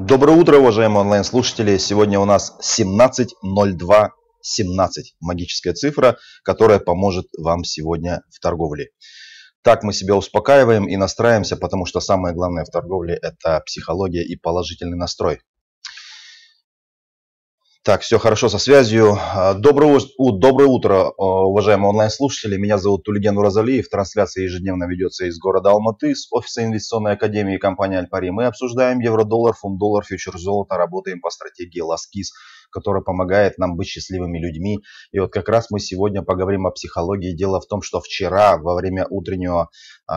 Доброе утро, уважаемые онлайн-слушатели! Сегодня у нас 17.02.17, 17, магическая цифра, которая поможет вам сегодня в торговле. Так мы себя успокаиваем и настраиваемся, потому что самое главное в торговле – это психология и положительный настрой. Так, все хорошо со связью. А, доброе, у, доброе утро, а, уважаемые онлайн-слушатели. Меня зовут Тулиген Уразалиев. Трансляция ежедневно ведется из города Алматы, с офиса инвестиционной академии компании Альпари. Мы обсуждаем евро-доллар, фунт-доллар, фьючер золото, работаем по стратегии Ласкис, которая помогает нам быть счастливыми людьми. И вот как раз мы сегодня поговорим о психологии. Дело в том, что вчера во время утреннего э,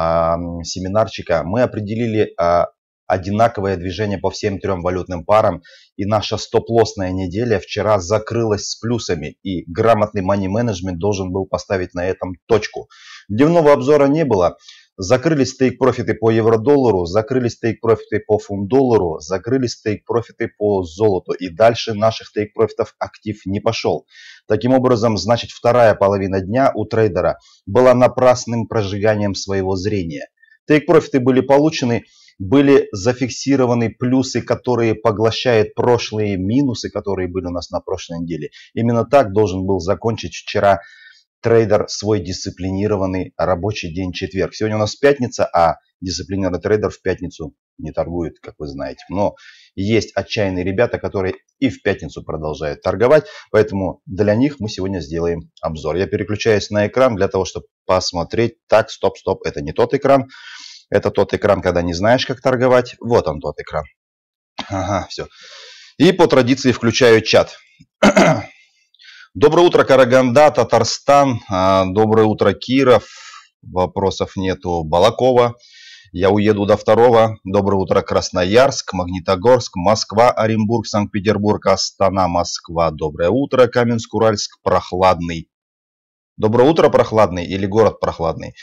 семинарчика мы определили э, одинаковое движение по всем трем валютным парам. И наша стоп-лоссная неделя вчера закрылась с плюсами. И грамотный money management должен был поставить на этом точку. Дневного обзора не было. Закрылись тейк-профиты по евро-доллару, закрылись тейк-профиты по фунт-доллару, закрылись тейк-профиты по золоту. И дальше наших тейк-профитов актив не пошел. Таким образом, значит, вторая половина дня у трейдера была напрасным прожиганием своего зрения. Тейк-профиты были получены – были зафиксированы плюсы, которые поглощают прошлые минусы, которые были у нас на прошлой неделе. Именно так должен был закончить вчера трейдер свой дисциплинированный рабочий день четверг. Сегодня у нас пятница, а дисциплинированный трейдер в пятницу не торгует, как вы знаете. Но есть отчаянные ребята, которые и в пятницу продолжают торговать, поэтому для них мы сегодня сделаем обзор. Я переключаюсь на экран для того, чтобы посмотреть. Так, стоп, стоп, это не тот экран. Это тот экран, когда не знаешь, как торговать. Вот он, тот экран. Ага, все. И по традиции включаю чат. Доброе утро, Караганда, Татарстан. А, доброе утро, Киров. Вопросов нету. Балакова. Я уеду до второго. Доброе утро, Красноярск, Магнитогорск, Москва, Оренбург, Санкт-Петербург, Астана, Москва. Доброе утро, Каменск, Уральск, прохладный. Доброе утро, прохладный или город прохладный.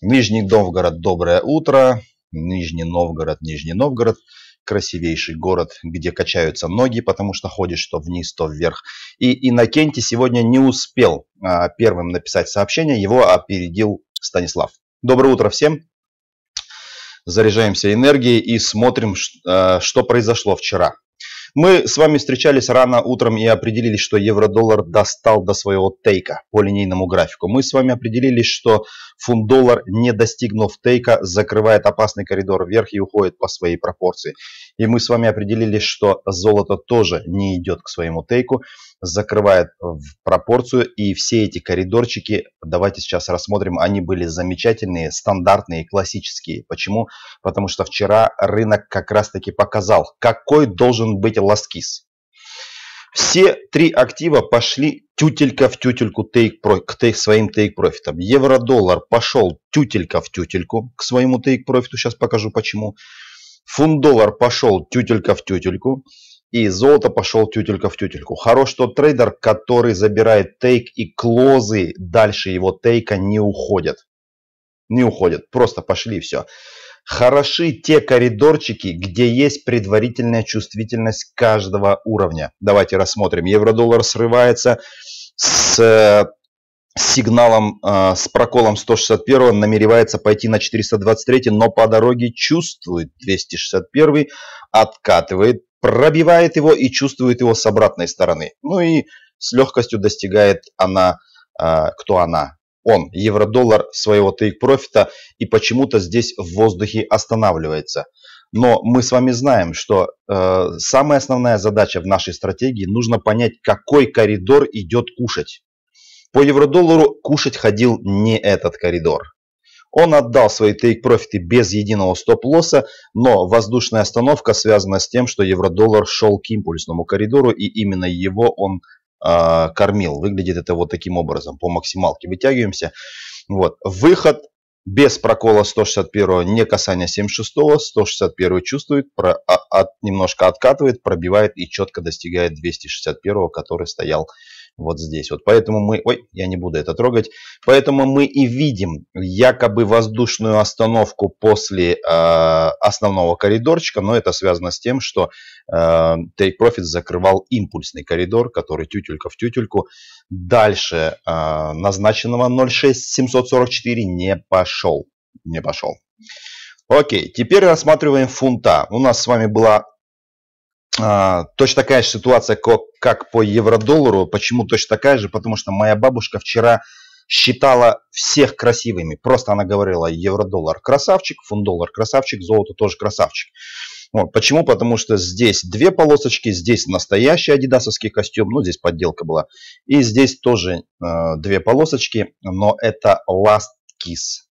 Нижний Новгород, доброе утро. Нижний Новгород, Нижний Новгород. Красивейший город, где качаются ноги, потому что ходишь то вниз, то вверх. И Иннокентий сегодня не успел а, первым написать сообщение, его опередил Станислав. Доброе утро всем. Заряжаемся энергией и смотрим, э, что произошло вчера. Мы с вами встречались рано утром и определились, что евро-доллар достал до своего тейка по линейному графику. Мы с вами определились, что фунт-доллар, не достигнув тейка, закрывает опасный коридор вверх и уходит по своей пропорции. И мы с вами определились, что золото тоже не идет к своему тейку, закрывает в пропорцию. И все эти коридорчики, давайте сейчас рассмотрим, они были замечательные, стандартные, классические. Почему? Потому что вчера рынок как раз таки показал, какой должен быть LastKiss. Все три актива пошли тютелька в тютельку тейк, к своим тейк-профитам. Евро-доллар пошел тютелька в тютельку к своему тейк-профиту. Сейчас покажу почему. Фунт-доллар пошел тютелька в тютельку. И золото пошел тютелька в тютельку. Хорош тот трейдер, который забирает тейк и клозы дальше его тейка не уходят. Не уходят, просто пошли и все. Хороши те коридорчики, где есть предварительная чувствительность каждого уровня. Давайте рассмотрим. Евро-доллар срывается с э, сигналом, э, с проколом 161 намеревается пойти на 423, но по дороге чувствует 261, откатывает, пробивает его и чувствует его с обратной стороны. Ну и с легкостью достигает она, э, кто она, он, евро-доллар своего тейк-профита, и почему-то здесь в воздухе останавливается. Но мы с вами знаем, что э, самая основная задача в нашей стратегии нужно понять, какой коридор идет кушать. По евро-доллару кушать ходил не этот коридор. Он отдал свои тейк-профиты без единого стоп-лосса, но воздушная остановка связана с тем, что евро-доллар шел к импульсному коридору, и именно его он а, кормил. Выглядит это вот таким образом. По максималке вытягиваемся. Вот. Выход без прокола 161, не касание 76, 161 чувствует, про, а, от, немножко откатывает, пробивает и четко достигает 261, который стоял вот здесь. Вот поэтому мы... Ой, я не буду это трогать. Поэтому мы и видим якобы воздушную остановку после э, основного коридорчика. Но это связано с тем, что э, Take Profit закрывал импульсный коридор, который тютелька в тютельку. Дальше э, назначенного 06744 не пошел. Не пошел. Окей, теперь рассматриваем фунта. У нас с вами была а, точно такая же ситуация, как, по евро-доллару. Почему точно такая же? Потому что моя бабушка вчера считала всех красивыми. Просто она говорила, евро-доллар красавчик, фунт-доллар красавчик, золото тоже красавчик. Вот. Почему? Потому что здесь две полосочки, здесь настоящий адидасовский костюм, ну здесь подделка была, и здесь тоже э, две полосочки, но это last kiss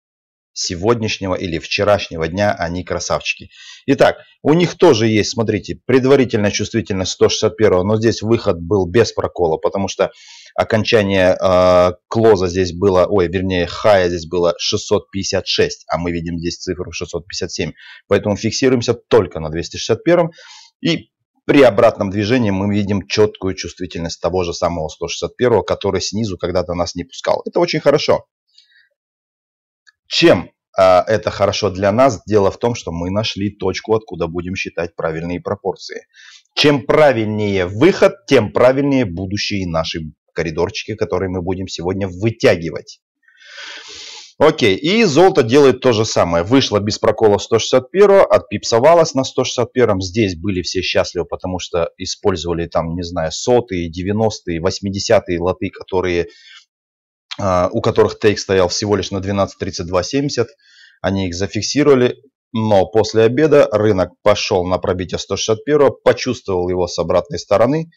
сегодняшнего или вчерашнего дня, они красавчики. Итак, у них тоже есть, смотрите, предварительная чувствительность 161, но здесь выход был без прокола, потому что окончание э, клоза здесь было, ой, вернее, хая здесь было 656, а мы видим здесь цифру 657. Поэтому фиксируемся только на 261. И при обратном движении мы видим четкую чувствительность того же самого 161, который снизу когда-то нас не пускал. Это очень хорошо. Чем а, это хорошо для нас? Дело в том, что мы нашли точку, откуда будем считать правильные пропорции. Чем правильнее выход, тем правильнее будущие наши коридорчики, которые мы будем сегодня вытягивать. Окей, и золото делает то же самое. Вышло без прокола 161, отпипсовалось на 161. Здесь были все счастливы, потому что использовали там, не знаю, сотые, девяностые, восьмидесятые лоты, которые а, у которых тейк стоял всего лишь на 12.32.70. Они их зафиксировали, но после обеда рынок пошел на пробитие 161, почувствовал его с обратной стороны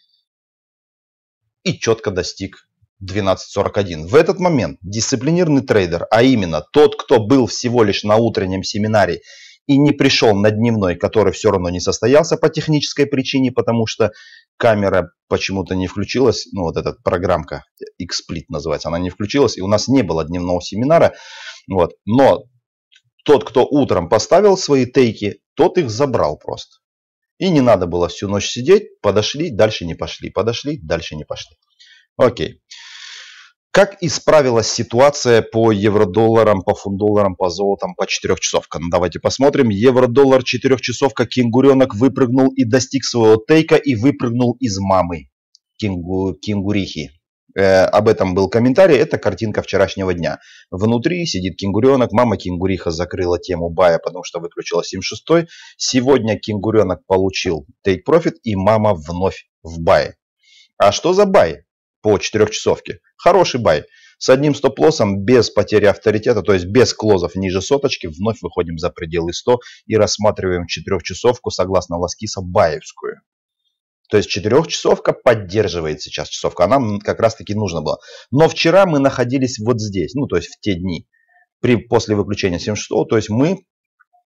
и четко достиг 12.41. В этот момент дисциплинированный трейдер, а именно тот, кто был всего лишь на утреннем семинаре и не пришел на дневной, который все равно не состоялся по технической причине, потому что камера почему-то не включилась, ну вот эта программка XSplit называется, она не включилась, и у нас не было дневного семинара. Вот. Но тот, кто утром поставил свои тейки, тот их забрал просто. И не надо было всю ночь сидеть, подошли, дальше не пошли, подошли, дальше не пошли. Окей. Okay. Как исправилась ситуация по евро-долларам, по фунт-долларам, по золотам, по четырехчасовкам? Ну, давайте посмотрим. Евро-доллар четырехчасовка. Кенгуренок выпрыгнул и достиг своего тейка и выпрыгнул из мамы кенгу кенгурихи. Э, об этом был комментарий. Это картинка вчерашнего дня. Внутри сидит кенгуренок. Мама кенгуриха закрыла тему бая, потому что выключила 7.6. Сегодня кенгуренок получил тейк-профит и мама вновь в бае. А что за бай? по четырехчасовке. Хороший бай. С одним стоп-лоссом, без потери авторитета, то есть без клозов ниже соточки, вновь выходим за пределы 100 и рассматриваем четырехчасовку согласно Ласкиса Баевскую. То есть четырехчасовка поддерживает сейчас часовка а нам как раз таки нужно было. Но вчера мы находились вот здесь, ну то есть в те дни, при, после выключения 7600, то есть мы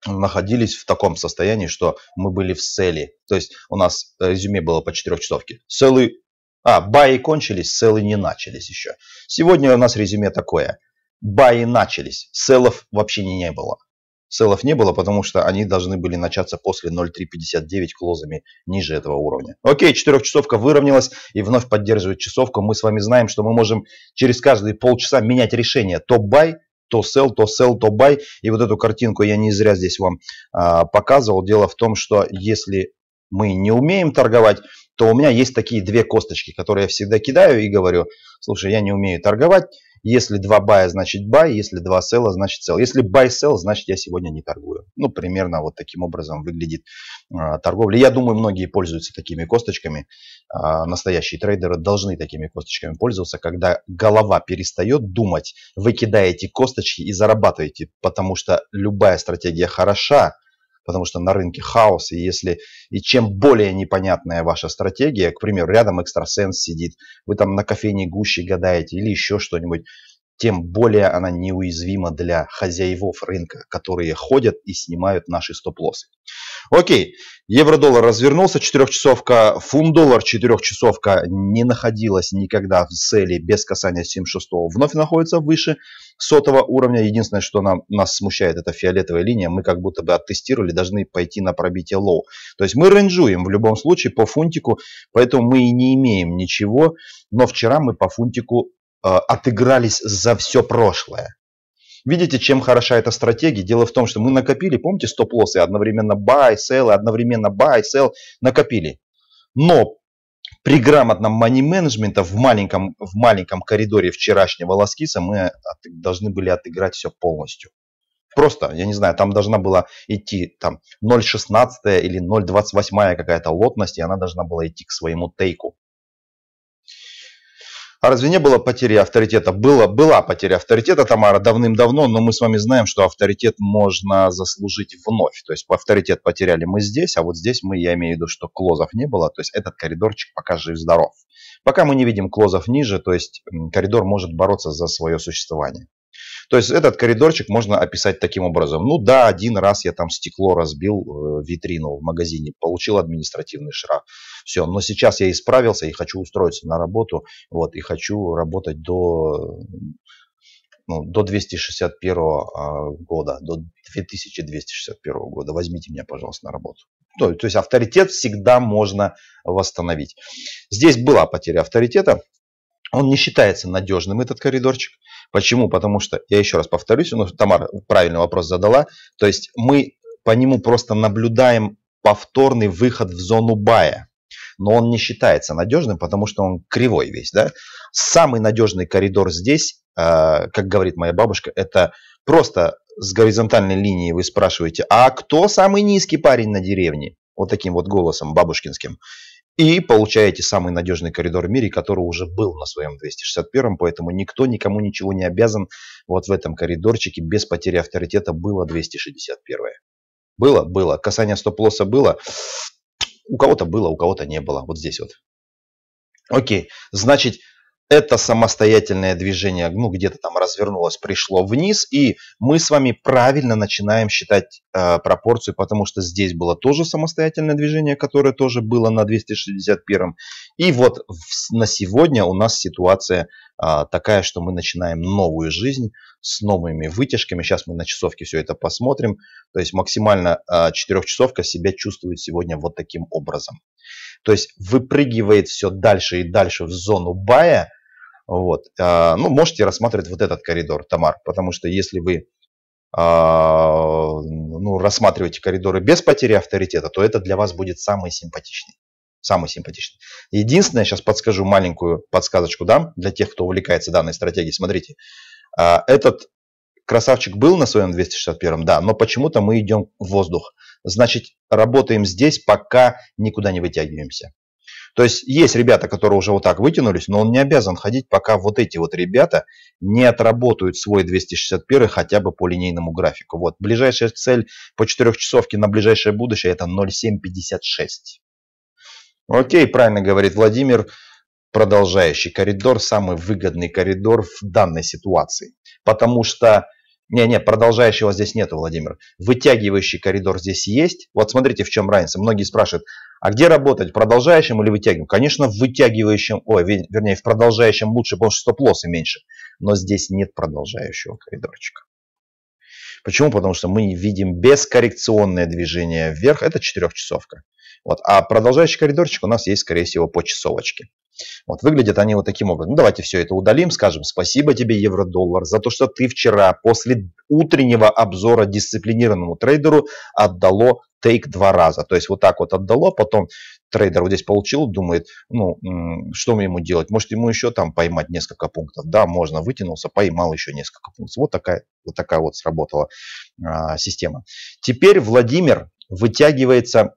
находились в таком состоянии, что мы были в цели. То есть у нас э, резюме было по четырехчасовке. Целый а, баи кончились, селы не начались еще. Сегодня у нас резюме такое. Баи начались, селов вообще не, не было. Селов не было, потому что они должны были начаться после 0.359 клозами ниже этого уровня. Окей, четырехчасовка выровнялась и вновь поддерживает часовку. Мы с вами знаем, что мы можем через каждые полчаса менять решение. То бай, то сел, то сел, то бай. И вот эту картинку я не зря здесь вам а, показывал. Дело в том, что если мы не умеем торговать, то у меня есть такие две косточки, которые я всегда кидаю и говорю, слушай, я не умею торговать, если два бая, значит бай, если два села, значит сел. Если бай сел, значит я сегодня не торгую. Ну, примерно вот таким образом выглядит а, торговля. Я думаю, многие пользуются такими косточками. А, настоящие трейдеры должны такими косточками пользоваться, когда голова перестает думать, вы кидаете косточки и зарабатываете, потому что любая стратегия хороша, потому что на рынке хаос, и если и чем более непонятная ваша стратегия, к примеру, рядом экстрасенс сидит, вы там на кофейне гуще гадаете или еще что-нибудь, тем более она неуязвима для хозяевов рынка, которые ходят и снимают наши стоп-лоссы. Окей, евро-доллар развернулся, четырехчасовка, фунт-доллар, четырехчасовка не находилась никогда в цели без касания 7.6, вновь находится выше сотого уровня. Единственное, что нам, нас смущает, это фиолетовая линия, мы как будто бы оттестировали, должны пойти на пробитие лоу. То есть мы ренжуем в любом случае по фунтику, поэтому мы и не имеем ничего, но вчера мы по фунтику Э, отыгрались за все прошлое. Видите, чем хороша эта стратегия? Дело в том, что мы накопили, помните, стоп-лоссы, одновременно buy, sell, одновременно buy, sell, накопили. Но при грамотном money management в маленьком, в маленьком коридоре вчерашнего лоскиса мы должны были отыграть все полностью. Просто, я не знаю, там должна была идти там 0,16 или 0,28 какая-то лотность, и она должна была идти к своему тейку. А разве не было потери авторитета? Было, была потеря авторитета, Тамара, давным-давно, но мы с вами знаем, что авторитет можно заслужить вновь. То есть авторитет потеряли мы здесь, а вот здесь мы, я имею в виду, что клозов не было, то есть этот коридорчик пока жив-здоров. Пока мы не видим клозов ниже, то есть коридор может бороться за свое существование. То есть этот коридорчик можно описать таким образом. Ну да, один раз я там стекло разбил, э, витрину в магазине, получил административный штраф. Все, но сейчас я исправился и хочу устроиться на работу, вот, и хочу работать до ну, до 261 а, года, до 2261 года. Возьмите меня, пожалуйста, на работу. То, то есть авторитет всегда можно восстановить. Здесь была потеря авторитета. Он не считается надежным, этот коридорчик. Почему? Потому что, я еще раз повторюсь, ну, Тамара правильный вопрос задала, то есть мы по нему просто наблюдаем повторный выход в зону бая. Но он не считается надежным, потому что он кривой весь. Да? Самый надежный коридор здесь, э, как говорит моя бабушка, это просто с горизонтальной линии вы спрашиваете, а кто самый низкий парень на деревне? Вот таким вот голосом бабушкинским и получаете самый надежный коридор в мире, который уже был на своем 261-м, поэтому никто никому ничего не обязан. Вот в этом коридорчике без потери авторитета было 261-е. Было? Было. Касание стоп-лосса было? У кого-то было, у кого-то не было. Вот здесь вот. Окей, значит, это самостоятельное движение, ну, где-то там развернулось, пришло вниз, и мы с вами правильно начинаем считать э, пропорции, потому что здесь было тоже самостоятельное движение, которое тоже было на 261. И вот в, на сегодня у нас ситуация э, такая, что мы начинаем новую жизнь с новыми вытяжками. Сейчас мы на часовке все это посмотрим. То есть максимально э, четырехчасовка себя чувствует сегодня вот таким образом. То есть выпрыгивает все дальше и дальше в зону бая – вот. А, ну, можете рассматривать вот этот коридор, Тамар, потому что если вы а, ну, рассматриваете коридоры без потери авторитета, то это для вас будет самый симпатичный. Самый симпатичный. Единственное, сейчас подскажу маленькую подсказочку дам для тех, кто увлекается данной стратегией. Смотрите, а, этот красавчик был на своем 261, да, но почему-то мы идем в воздух. Значит, работаем здесь, пока никуда не вытягиваемся. То есть есть ребята, которые уже вот так вытянулись, но он не обязан ходить, пока вот эти вот ребята не отработают свой 261 хотя бы по линейному графику. Вот ближайшая цель по четырехчасовке на ближайшее будущее это 0,756. Окей, правильно говорит Владимир. Продолжающий коридор, самый выгодный коридор в данной ситуации. Потому что не-не, продолжающего здесь нету, Владимир. Вытягивающий коридор здесь есть. Вот смотрите, в чем разница. Многие спрашивают, а где работать, продолжающим или вытягиваем? Конечно, в вытягивающем, ой, вернее, в продолжающем лучше, потому что стоп-лоссы меньше. Но здесь нет продолжающего коридорчика. Почему? Потому что мы видим бескоррекционное движение вверх. Это четырехчасовка. Вот. А продолжающий коридорчик у нас есть, скорее всего, по часовочке. Вот, выглядят они вот таким образом. Ну, давайте все это удалим, скажем спасибо тебе, евро-доллар, за то, что ты вчера после утреннего обзора дисциплинированному трейдеру отдало тейк два раза. То есть вот так вот отдало, потом трейдер вот здесь получил, думает, ну, что ему делать? Может, ему еще там поймать несколько пунктов? Да, можно, вытянулся, поймал еще несколько пунктов. Вот такая вот, такая вот сработала а, система. Теперь Владимир вытягивается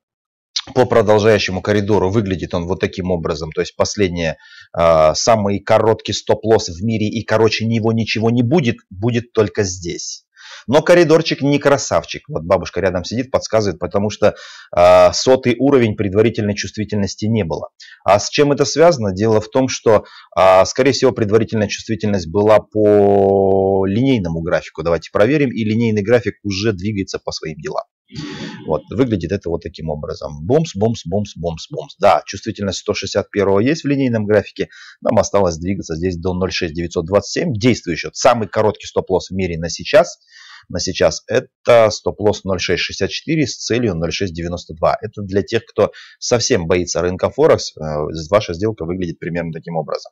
по продолжающему коридору выглядит он вот таким образом. То есть последнее, а, самый короткий стоп-лосс в мире и короче него ничего не будет, будет только здесь. Но коридорчик не красавчик. Вот бабушка рядом сидит, подсказывает, потому что э, сотый уровень предварительной чувствительности не было. А с чем это связано? Дело в том, что, э, скорее всего, предварительная чувствительность была по линейному графику. Давайте проверим. И линейный график уже двигается по своим делам. Вот, выглядит это вот таким образом. Бомс, бомс, бомс, бомс, бомс. Да, чувствительность 161 есть в линейном графике. Нам осталось двигаться здесь до 0,6927. Действующий, самый короткий стоп-лосс в мире на сейчас. На сейчас это стоп-лосс 0,664 с целью 0,692. Это для тех, кто совсем боится рынка Форекс. Э, ваша сделка выглядит примерно таким образом.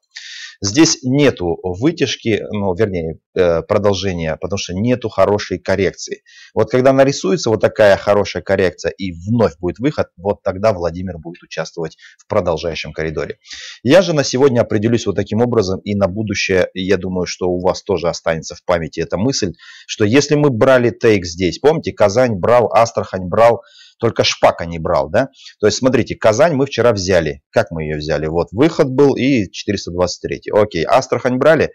Здесь нету вытяжки, ну, вернее, э, продолжения, потому что нету хорошей коррекции. Вот когда нарисуется вот такая хорошая коррекция и вновь будет выход, вот тогда Владимир будет участвовать в продолжающем коридоре. Я же на сегодня определюсь вот таким образом и на будущее, я думаю, что у вас тоже останется в памяти эта мысль, что если мы брали тейк здесь, помните, Казань брал, Астрахань брал, только Шпака не брал, да. То есть, смотрите, Казань мы вчера взяли. Как мы ее взяли? Вот выход был и 423. Окей, Астрахань брали?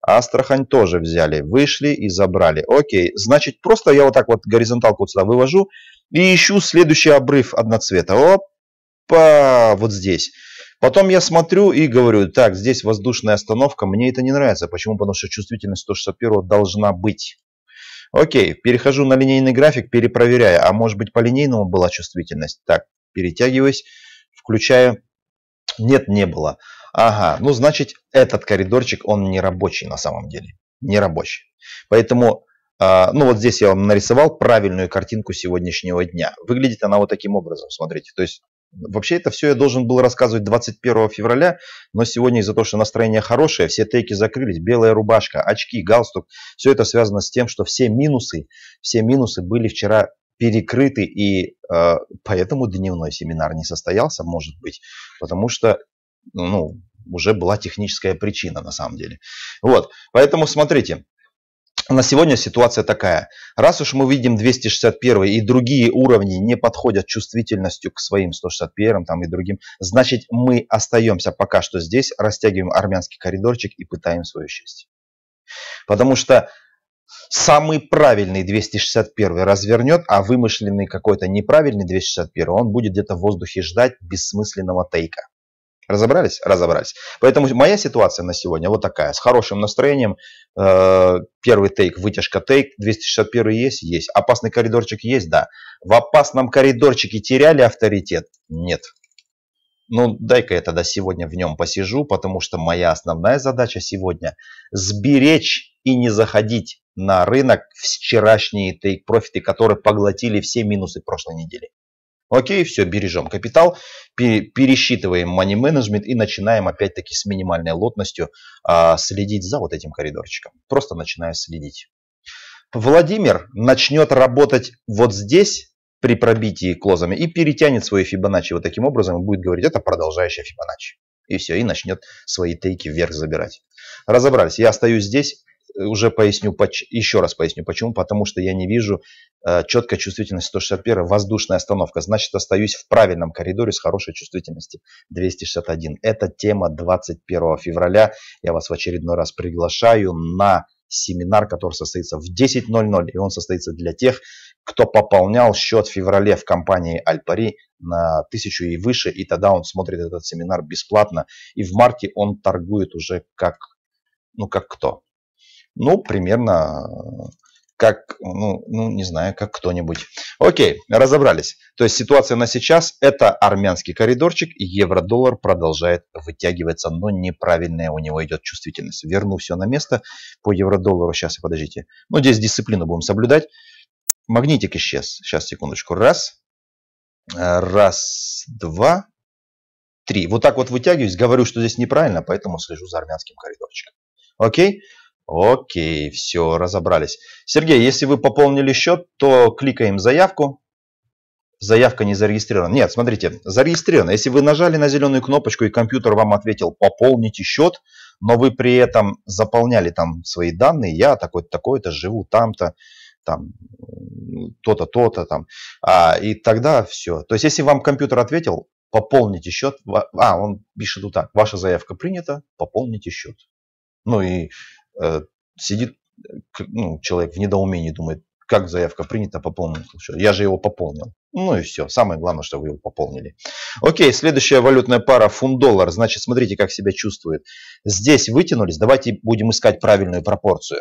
Астрахань тоже взяли, вышли и забрали. Окей, значит, просто я вот так вот горизонталку вот сюда вывожу и ищу следующий обрыв одноцвета. Опа, вот здесь. Потом я смотрю и говорю, так, здесь воздушная остановка, мне это не нравится. Почему? Потому что чувствительность 161 должна быть. Окей, перехожу на линейный график, перепроверяю. А может быть по линейному была чувствительность? Так, перетягиваюсь, включаю. Нет, не было. Ага, ну значит этот коридорчик, он не рабочий на самом деле. Не рабочий. Поэтому, а, ну вот здесь я вам нарисовал правильную картинку сегодняшнего дня. Выглядит она вот таким образом, смотрите. То есть Вообще это все я должен был рассказывать 21 февраля, но сегодня из-за того, что настроение хорошее, все тейки закрылись, белая рубашка, очки, галстук, все это связано с тем, что все минусы, все минусы были вчера перекрыты, и э, поэтому дневной семинар не состоялся, может быть, потому что, ну, уже была техническая причина на самом деле. Вот, поэтому смотрите, на сегодня ситуация такая. Раз уж мы видим 261 и другие уровни не подходят чувствительностью к своим 161 там, и другим, значит мы остаемся пока что здесь, растягиваем армянский коридорчик и пытаем свое счастье. Потому что самый правильный 261 развернет, а вымышленный какой-то неправильный 261 он будет где-то в воздухе ждать бессмысленного тейка. Разобрались? Разобрались. Поэтому моя ситуация на сегодня вот такая. С хорошим настроением. Э, первый тейк, вытяжка тейк. 261 есть? Есть. Опасный коридорчик есть? Да. В опасном коридорчике теряли авторитет? Нет. Ну, дай-ка я тогда сегодня в нем посижу, потому что моя основная задача сегодня – сберечь и не заходить на рынок вчерашние тейк-профиты, которые поглотили все минусы прошлой недели. Окей, все, бережем капитал, пересчитываем money management и начинаем опять-таки с минимальной лотностью а, следить за вот этим коридорчиком. Просто начинаю следить. Владимир начнет работать вот здесь при пробитии клозами и перетянет свои Фибоначчи вот таким образом и будет говорить, это продолжающая Фибоначчи. И все, и начнет свои тейки вверх забирать. Разобрались, я остаюсь здесь, уже поясню, еще раз поясню, почему. Потому что я не вижу э, четко чувствительность 161, воздушная остановка. Значит, остаюсь в правильном коридоре с хорошей чувствительностью 261. Это тема 21 февраля. Я вас в очередной раз приглашаю на семинар, который состоится в 10.00, и он состоится для тех, кто пополнял счет в феврале в компании Альпари на тысячу и выше, и тогда он смотрит этот семинар бесплатно, и в марте он торгует уже как, ну как кто, ну, примерно как, ну, ну не знаю, как кто-нибудь. Окей, разобрались. То есть ситуация на сейчас – это армянский коридорчик, и евро-доллар продолжает вытягиваться, но неправильная у него идет чувствительность. Верну все на место по евро-доллару. Сейчас, подождите. Ну, здесь дисциплину будем соблюдать. Магнитик исчез. Сейчас, секундочку. Раз. Раз, два, три. Вот так вот вытягиваюсь. Говорю, что здесь неправильно, поэтому слежу за армянским коридорчиком. Окей? Окей, все, разобрались. Сергей, если вы пополнили счет, то кликаем заявку. Заявка не зарегистрирована. Нет, смотрите, зарегистрирована. Если вы нажали на зеленую кнопочку и компьютер вам ответил «пополните счет», но вы при этом заполняли там свои данные, я такой-то, такой-то, живу там-то, там, то-то, то-то, там, а, и тогда все. То есть, если вам компьютер ответил, пополните счет, а, он пишет вот так, ваша заявка принята, пополните счет. Ну и Э, сидит ну, человек в недоумении, думает, как заявка принята а пополнил Я же его пополнил. Ну и все. Самое главное, что вы его пополнили. Окей, следующая валютная пара фунт-доллар. Значит, смотрите, как себя чувствует. Здесь вытянулись. Давайте будем искать правильную пропорцию.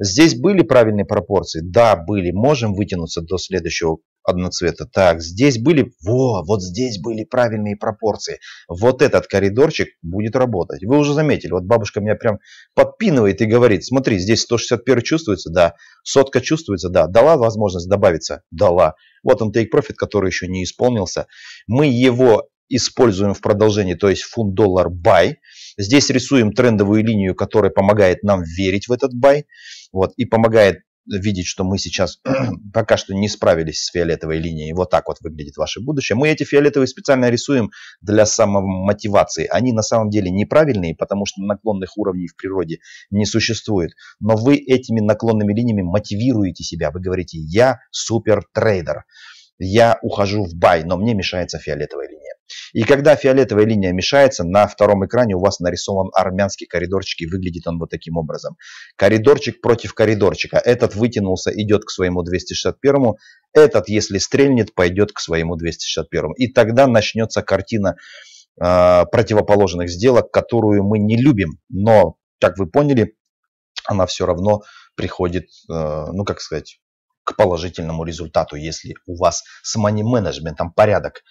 Здесь были правильные пропорции? Да, были. Можем вытянуться до следующего одноцвета. Так, здесь были, во, вот здесь были правильные пропорции. Вот этот коридорчик будет работать. Вы уже заметили, вот бабушка меня прям подпинывает и говорит, смотри, здесь 161 чувствуется, да, сотка чувствуется, да, дала возможность добавиться, дала. Вот он take profit, который еще не исполнился. Мы его используем в продолжении, то есть фунт доллар buy. Здесь рисуем трендовую линию, которая помогает нам верить в этот buy. Вот, и помогает видеть, что мы сейчас пока что не справились с фиолетовой линией, вот так вот выглядит ваше будущее. Мы эти фиолетовые специально рисуем для самомотивации. Они на самом деле неправильные, потому что наклонных уровней в природе не существует. Но вы этими наклонными линиями мотивируете себя. Вы говорите, я супер трейдер я ухожу в бай, но мне мешается фиолетовая линия. И когда фиолетовая линия мешается, на втором экране у вас нарисован армянский коридорчик, и выглядит он вот таким образом. Коридорчик против коридорчика. Этот вытянулся, идет к своему 261-му, этот, если стрельнет, пойдет к своему 261-му. И тогда начнется картина э, противоположных сделок, которую мы не любим, но, как вы поняли, она все равно приходит, э, ну, как сказать, к положительному результату, если у вас с money менеджментом порядок.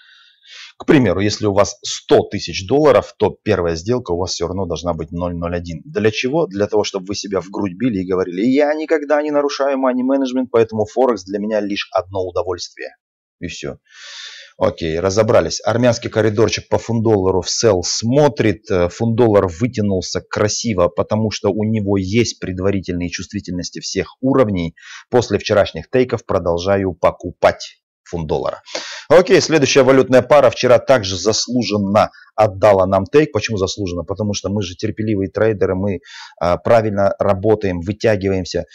К примеру, если у вас 100 тысяч долларов, то первая сделка у вас все равно должна быть 0,01. Для чего? Для того, чтобы вы себя в грудь били и говорили, я никогда не нарушаю money менеджмент, поэтому Форекс для меня лишь одно удовольствие. И все. Окей, разобрались. Армянский коридорчик по фундоллару в сел смотрит. Э, фундоллар вытянулся красиво, потому что у него есть предварительные чувствительности всех уровней. После вчерашних тейков продолжаю покупать фунт доллара. Окей, следующая валютная пара вчера также заслуженно отдала нам тейк. Почему заслуженно? Потому что мы же терпеливые трейдеры, мы а, правильно работаем, вытягиваемся.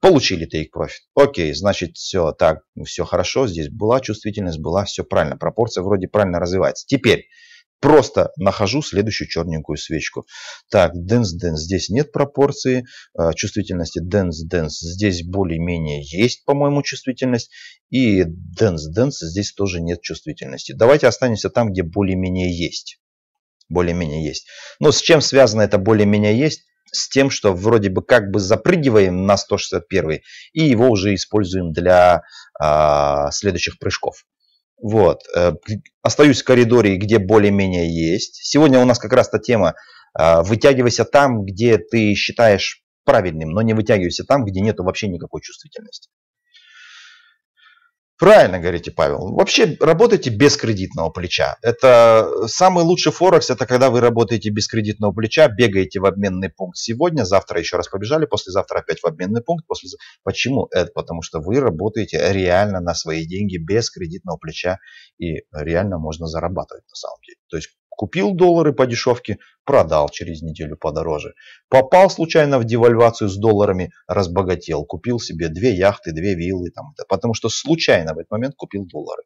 Получили тейк профит. Окей, значит, все так, все хорошо. Здесь была чувствительность, была все правильно. Пропорция вроде правильно развивается. Теперь просто нахожу следующую черненькую свечку. Так, Dance Dance здесь нет пропорции, э, чувствительности Dance Dance здесь более-менее есть, по-моему, чувствительность, и Dance Dance здесь тоже нет чувствительности. Давайте останемся там, где более-менее есть. Более-менее есть. Но ну, с чем связано это более-менее есть? с тем, что вроде бы как бы запрыгиваем на 161 и его уже используем для а, следующих прыжков. Вот. Э, остаюсь в коридоре, где более-менее есть. Сегодня у нас как раз та тема а, «Вытягивайся там, где ты считаешь правильным, но не вытягивайся там, где нету вообще никакой чувствительности». Правильно говорите, Павел. Вообще работайте без кредитного плеча. Это самый лучший Форекс, это когда вы работаете без кредитного плеча, бегаете в обменный пункт сегодня, завтра еще раз побежали, послезавтра опять в обменный пункт. После... Почему? Это потому что вы работаете реально на свои деньги без кредитного плеча и реально можно зарабатывать на самом деле. То есть Купил доллары по дешевке, продал через неделю подороже. Попал случайно в девальвацию с долларами, разбогател. Купил себе две яхты, две виллы. Там, потому что случайно в этот момент купил доллары.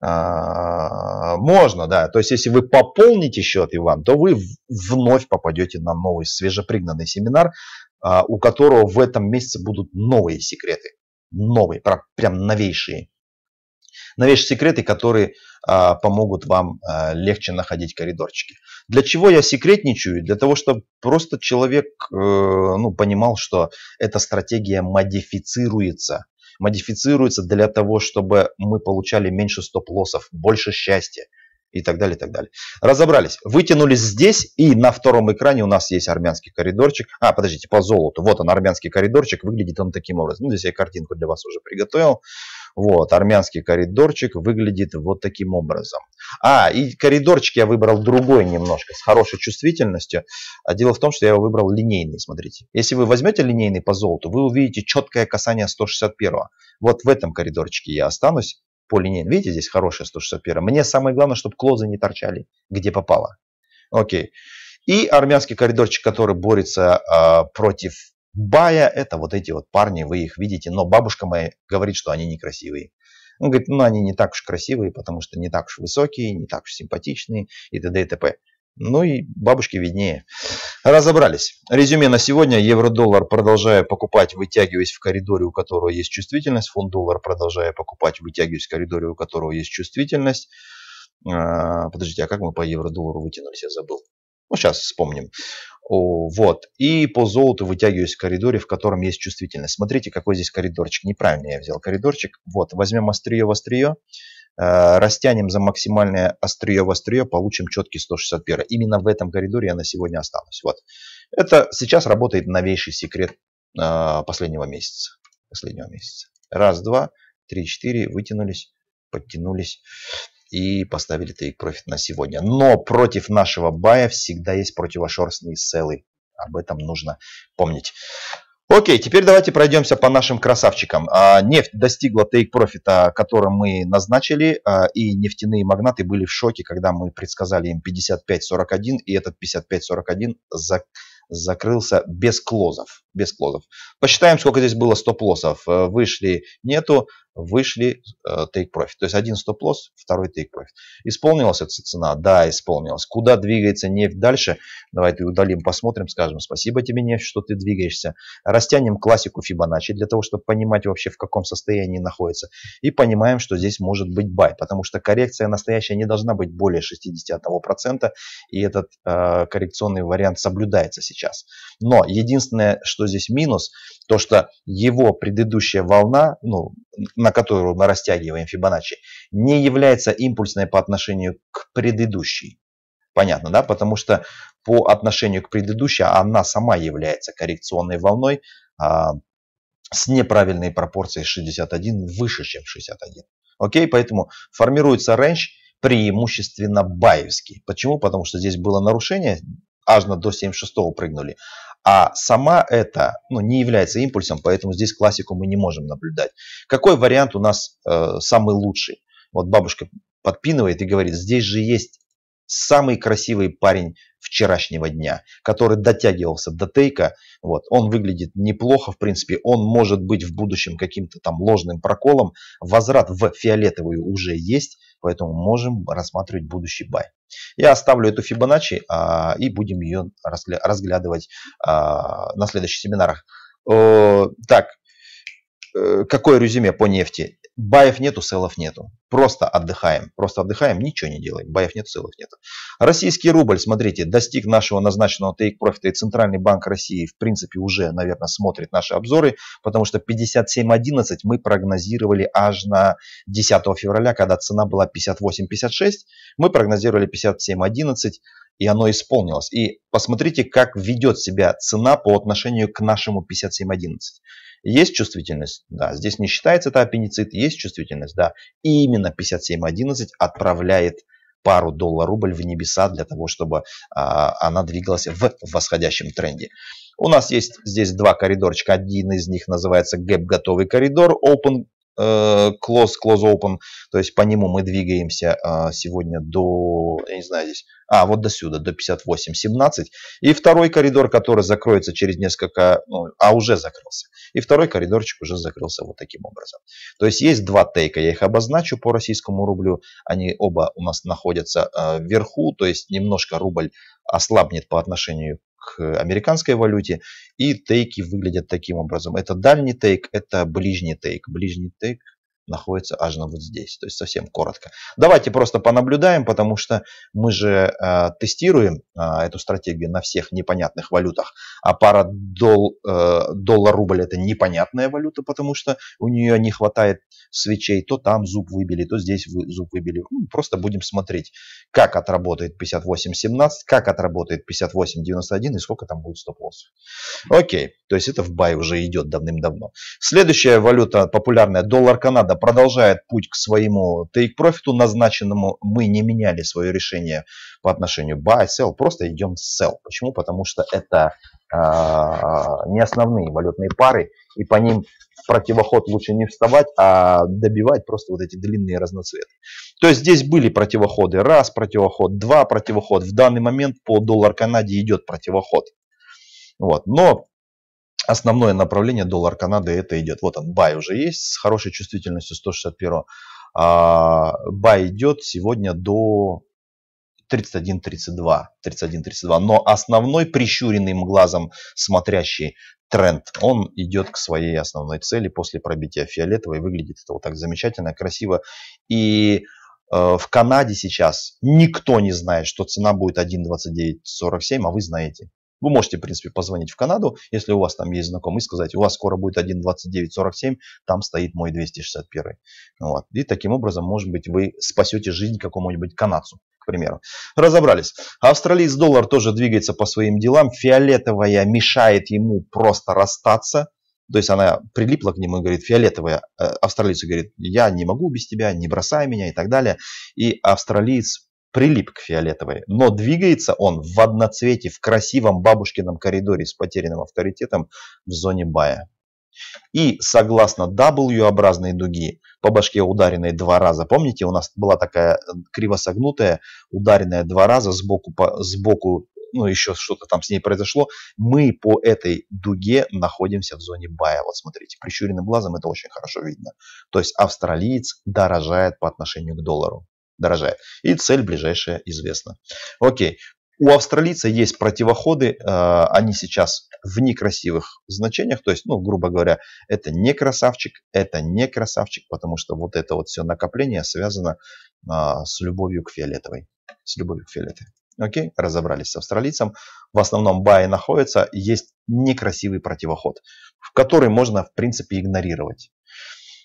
А, можно, да. То есть, если вы пополните счет, Иван, то вы вновь попадете на новый свежепригнанный семинар, а, у которого в этом месяце будут новые секреты. Новые, прям новейшие новейшие секреты, которые а, помогут вам а, легче находить коридорчики. Для чего я секретничаю? Для того, чтобы просто человек э, ну, понимал, что эта стратегия модифицируется. Модифицируется для того, чтобы мы получали меньше стоп-лоссов, больше счастья и так далее, и так далее. Разобрались. Вытянулись здесь, и на втором экране у нас есть армянский коридорчик. А, подождите, по золоту. Вот он, армянский коридорчик. Выглядит он таким образом. Ну, здесь я картинку для вас уже приготовил. Вот, армянский коридорчик выглядит вот таким образом. А, и коридорчик я выбрал другой немножко, с хорошей чувствительностью. А дело в том, что я его выбрал линейный, смотрите. Если вы возьмете линейный по золоту, вы увидите четкое касание 161. Вот в этом коридорчике я останусь по линейному. Видите, здесь хорошее 161. Мне самое главное, чтобы клозы не торчали, где попало. Окей. И армянский коридорчик, который борется э, против Бая – это вот эти вот парни, вы их видите, но бабушка моя говорит, что они некрасивые. Он говорит, ну они не так уж красивые, потому что не так уж высокие, не так уж симпатичные и т.д. и т.п. Ну и бабушки виднее. Разобрались. Резюме на сегодня. Евро-доллар продолжая покупать, вытягиваясь в коридоре, у которого есть чувствительность. Фунт-доллар продолжая покупать, вытягиваясь в коридоре, у которого есть чувствительность. А, подождите, а как мы по евро-доллару вытянулись? Я забыл. Ну, сейчас вспомним. Вот. И по золоту вытягиваюсь в коридоре, в котором есть чувствительность. Смотрите, какой здесь коридорчик. Неправильно я взял коридорчик. Вот, возьмем острие в острие, э, растянем за максимальное острие в острие, получим четкий 161. Именно в этом коридоре я на сегодня останусь. Вот. Это сейчас работает новейший секрет э, последнего месяца. Последнего месяца. Раз, два, три, четыре. Вытянулись, подтянулись и поставили take profit на сегодня. Но против нашего бая всегда есть противошерстные селы. Об этом нужно помнить. Окей, теперь давайте пройдемся по нашим красавчикам. А, нефть достигла тейк-профита, который мы назначили, а, и нефтяные магнаты были в шоке, когда мы предсказали им 55.41, и этот 55.41 за, закрылся без клозов. Без клозов. Посчитаем, сколько здесь было стоп-лоссов. Э, вышли, нету, вышли э, take profit. То есть один стоп-лосс, второй take profit. Исполнилась эта цена? Да, исполнилась. Куда двигается нефть дальше? Давайте удалим, посмотрим, скажем спасибо тебе, нефть, что ты двигаешься. Растянем классику Фибоначчи для того, чтобы понимать вообще в каком состоянии находится. И понимаем, что здесь может быть бай, потому что коррекция настоящая не должна быть более 61%, и этот э, коррекционный вариант соблюдается сейчас. Но единственное, что здесь минус, то что его предыдущая волна, ну, на которую мы растягиваем Фибоначчи, не является импульсной по отношению к предыдущей. Понятно, да? Потому что по отношению к предыдущей она сама является коррекционной волной а, с неправильной пропорцией 61 выше, чем 61. Окей, поэтому формируется рейндж преимущественно баевский. Почему? Потому что здесь было нарушение, аж на до 76 прыгнули а сама это ну, не является импульсом, поэтому здесь классику мы не можем наблюдать. Какой вариант у нас э, самый лучший? Вот бабушка подпинывает и говорит, здесь же есть самый красивый парень вчерашнего дня, который дотягивался до тейка. Вот, он выглядит неплохо, в принципе, он может быть в будущем каким-то там ложным проколом. Возврат в фиолетовую уже есть, поэтому можем рассматривать будущий бай. Я оставлю эту Фибоначчи а, и будем ее разглядывать а, на следующих семинарах. О, так, Э, какое резюме по нефти? Баев нету, селов нету. Просто отдыхаем. Просто отдыхаем, ничего не делаем. Баев нету, селов нету. Российский рубль, смотрите, достиг нашего назначенного тейк-профита. И Центральный банк России, в принципе, уже, наверное, смотрит наши обзоры, потому что 57.11 мы прогнозировали аж на 10 февраля, когда цена была 58.56. Мы прогнозировали 57.11 и оно исполнилось. И посмотрите, как ведет себя цена по отношению к нашему 57.11. Есть чувствительность? Да. Здесь не считается это аппендицит. Есть чувствительность? Да. И именно 5711 отправляет пару доллар-рубль в небеса для того, чтобы а, она двигалась в восходящем тренде. У нас есть здесь два коридорчика. Один из них называется гэп-готовый коридор, open Э, close, close open, то есть по нему мы двигаемся а, сегодня до, я не знаю, здесь, а, вот до сюда, до 58.17. И второй коридор, который закроется через несколько, ну, а уже закрылся. И второй коридорчик уже закрылся вот таким образом. То есть есть два тейка, я их обозначу по российскому рублю. Они оба у нас находятся а, вверху, то есть немножко рубль ослабнет по отношению к американской валюте. И тейки выглядят таким образом. Это дальний тейк, это ближний тейк. Ближний тейк находится аж на вот здесь. То есть совсем коротко. Давайте просто понаблюдаем, потому что мы же э, тестируем э, эту стратегию на всех непонятных валютах. А пара дол, э, доллар-рубль это непонятная валюта, потому что у нее не хватает свечей. То там зуб выбили, то здесь вы, зуб выбили. Ну, просто будем смотреть, как отработает 58.17, как отработает 58.91 и сколько там будет стоп-лосс. Окей, то есть это в бай уже идет давным-давно. Следующая валюта популярная доллар-канада Канада продолжает путь к своему тейк-профиту назначенному. Мы не меняли свое решение по отношению buy, sell, просто идем sell. Почему? Потому что это э, не основные валютные пары, и по ним в противоход лучше не вставать, а добивать просто вот эти длинные разноцветы. То есть здесь были противоходы. Раз противоход, два противоход. В данный момент по доллар Канаде идет противоход. Вот. Но основное направление доллар Канады это идет. Вот он, бай уже есть с хорошей чувствительностью 161. А, бай идет сегодня до 31-32, 31-32. Но основной прищуренным глазом смотрящий тренд, он идет к своей основной цели после пробития фиолетовой. Выглядит это вот так замечательно, красиво. И э, в Канаде сейчас никто не знает, что цена будет 1.2947, а вы знаете. Вы можете, в принципе, позвонить в Канаду, если у вас там есть знакомый, и сказать, у вас скоро будет 1.2947, там стоит мой 261. Вот. И таким образом, может быть, вы спасете жизнь какому-нибудь канадцу, к примеру. Разобрались. Австралиец доллар тоже двигается по своим делам. Фиолетовая мешает ему просто расстаться. То есть она прилипла к нему и говорит, фиолетовая, э, австралийцу говорит, я не могу без тебя, не бросай меня и так далее. И австралиец прилип к фиолетовой, но двигается он в одноцвете в красивом бабушкином коридоре с потерянным авторитетом в зоне бая. И согласно W-образной дуги, по башке ударенной два раза, помните, у нас была такая э, криво согнутая, ударенная два раза сбоку, по, сбоку ну, еще что-то там с ней произошло, мы по этой дуге находимся в зоне бая. Вот смотрите, прищуренным глазом это очень хорошо видно. То есть австралиец дорожает по отношению к доллару дорожает. И цель ближайшая известна. Окей. У австралийца есть противоходы, э, они сейчас в некрасивых значениях, то есть, ну, грубо говоря, это не красавчик, это не красавчик, потому что вот это вот все накопление связано а, с любовью к фиолетовой, с любовью к фиолетовой. Окей, разобрались с австралийцем. В основном бай находится, есть некрасивый противоход, в который можно, в принципе, игнорировать.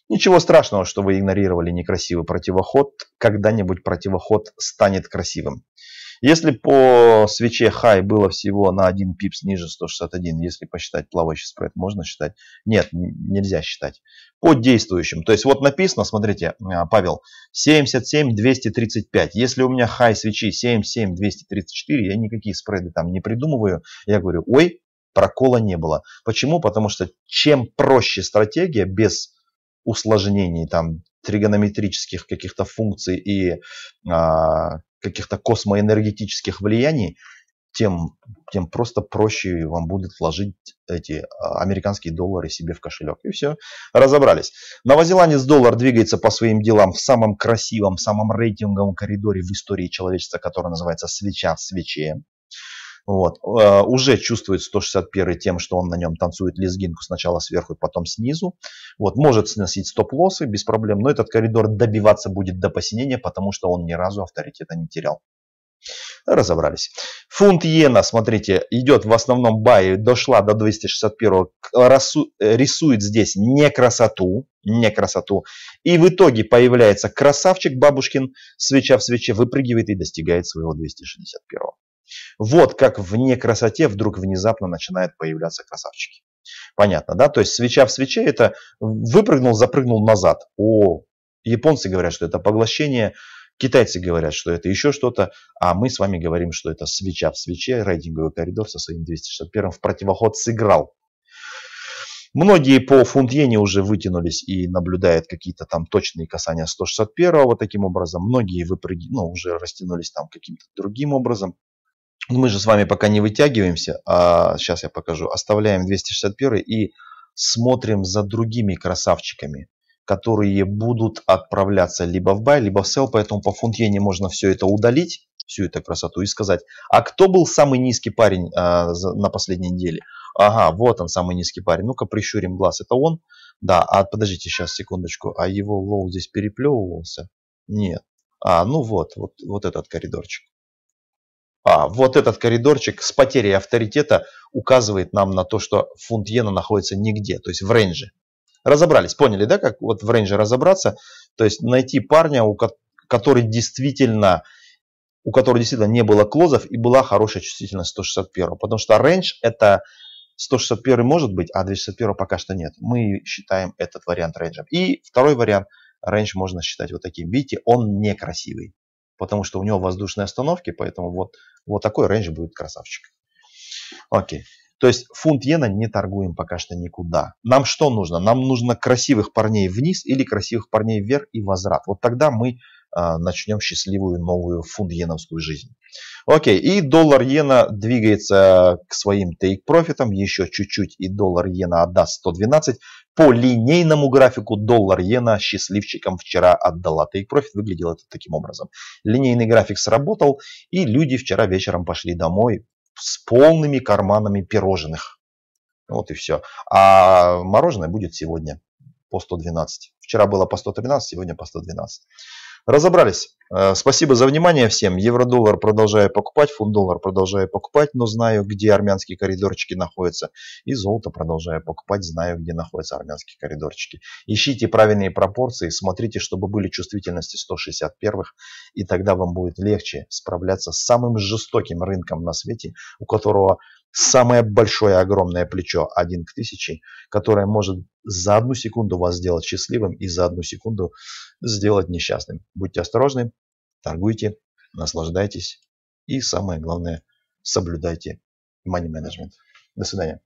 Ничего страшного, что вы игнорировали некрасивый противоход. Когда-нибудь противоход станет красивым. Если по свече хай было всего на 1 пипс ниже 161, если посчитать плавающий спред, можно считать? Нет, нельзя считать. По действующим. То есть вот написано, смотрите, а, Павел, 77 235. Если у меня хай свечи 77 234, я никакие спреды там не придумываю. Я говорю, ой, прокола не было. Почему? Потому что чем проще стратегия без усложнений, там, тригонометрических каких-то функций и а, каких-то космоэнергетических влияний, тем, тем просто проще вам будет вложить эти а, американские доллары себе в кошелек. И все, разобрались. Новозеландец доллар двигается по своим делам в самом красивом, самом рейтинговом коридоре в истории человечества, который называется свеча в свече. Вот. Э, уже чувствует 161 тем, что он на нем танцует лезгинку сначала сверху, потом снизу. Вот. Может сносить стоп-лоссы без проблем, но этот коридор добиваться будет до посинения, потому что он ни разу авторитета не терял. Разобрались. Фунт иена, смотрите, идет в основном бае, дошла до 261, э, рисует здесь не красоту, не красоту. И в итоге появляется красавчик Бабушкин, свеча в свече, выпрыгивает и достигает своего 261. Вот как в некрасоте вдруг внезапно начинают появляться красавчики. Понятно, да? То есть свеча в свече это выпрыгнул, запрыгнул назад. О, японцы говорят, что это поглощение, китайцы говорят, что это еще что-то, а мы с вами говорим, что это свеча в свече, рейтинговый коридор со своим 261 в противоход сыграл. Многие по фунт-иене уже вытянулись и наблюдают какие-то там точные касания 161-го вот таким образом. Многие выпрыгнули, ну, уже растянулись там каким-то другим образом. Мы же с вами пока не вытягиваемся, а сейчас я покажу. Оставляем 261 и смотрим за другими красавчиками, которые будут отправляться либо в бай, либо в сел, поэтому по фунтьене можно все это удалить, всю эту красоту и сказать, а кто был самый низкий парень а, на последней неделе? Ага, вот он самый низкий парень, ну-ка прищурим глаз, это он? Да, а подождите сейчас секундочку, а его лоу здесь переплевывался? Нет. А, ну вот, вот, вот этот коридорчик а, вот этот коридорчик с потерей авторитета указывает нам на то, что фунт иена находится нигде, то есть в рейнже. Разобрались, поняли, да, как вот в рейнже разобраться, то есть найти парня, у который действительно у которого действительно не было клозов и была хорошая чувствительность 161. Потому что рейндж это 161 может быть, а 261 пока что нет. Мы считаем этот вариант рейнджем. И второй вариант рейндж можно считать вот таким. Видите, он некрасивый потому что у него воздушные остановки, поэтому вот, вот такой рейндж будет красавчик. Окей. То есть фунт иена не торгуем пока что никуда. Нам что нужно? Нам нужно красивых парней вниз или красивых парней вверх и возврат. Вот тогда мы а, начнем счастливую новую фунт-йеновскую жизнь. Окей, и доллар-иена двигается к своим тейк-профитам, еще чуть-чуть и доллар-иена отдаст 112. По линейному графику доллар-иена счастливчикам вчера отдала тейк-профит, выглядело это таким образом. Линейный график сработал, и люди вчера вечером пошли домой с полными карманами пирожных. Вот и все. А мороженое будет сегодня по 112. Вчера было по 113, сегодня по 112. Разобрались. Э, спасибо за внимание всем. Евро-доллар продолжаю покупать, фунт-доллар продолжаю покупать, но знаю, где армянские коридорчики находятся. И золото продолжаю покупать, знаю, где находятся армянские коридорчики. Ищите правильные пропорции, смотрите, чтобы были чувствительности 161-х, и тогда вам будет легче справляться с самым жестоким рынком на свете, у которого самое большое огромное плечо 1 к 1000, которое может за одну секунду вас сделать счастливым и за одну секунду сделать несчастным. Будьте осторожны, торгуйте, наслаждайтесь и самое главное, соблюдайте money management. До свидания.